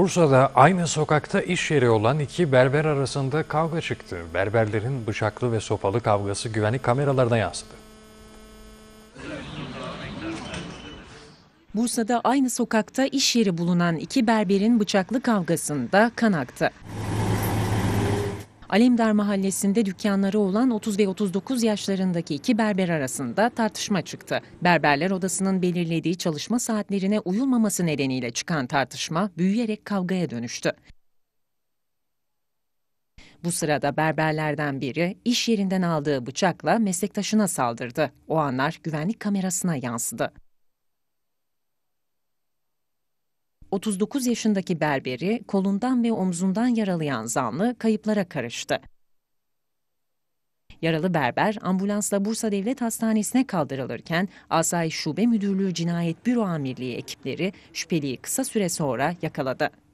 Bursa'da aynı sokakta iş yeri olan iki berber arasında kavga çıktı. Berberlerin bıçaklı ve sopalı kavgası güvenlik kameralarına yansıdı. Bursa'da aynı sokakta iş yeri bulunan iki berberin bıçaklı kavgasında kan aktı. Alemdar Mahallesi'nde dükkanları olan 30 ve 39 yaşlarındaki iki berber arasında tartışma çıktı. Berberler odasının belirlediği çalışma saatlerine uyulmaması nedeniyle çıkan tartışma büyüyerek kavgaya dönüştü. Bu sırada berberlerden biri iş yerinden aldığı bıçakla meslektaşına saldırdı. O anlar güvenlik kamerasına yansıdı. 39 yaşındaki berberi kolundan ve omzundan yaralayan zanlı kayıplara karıştı. Yaralı berber ambulansla Bursa Devlet Hastanesi'ne kaldırılırken Asayiş Şube Müdürlüğü Cinayet Büro Amirliği ekipleri şüpheliyi kısa süre sonra yakaladı.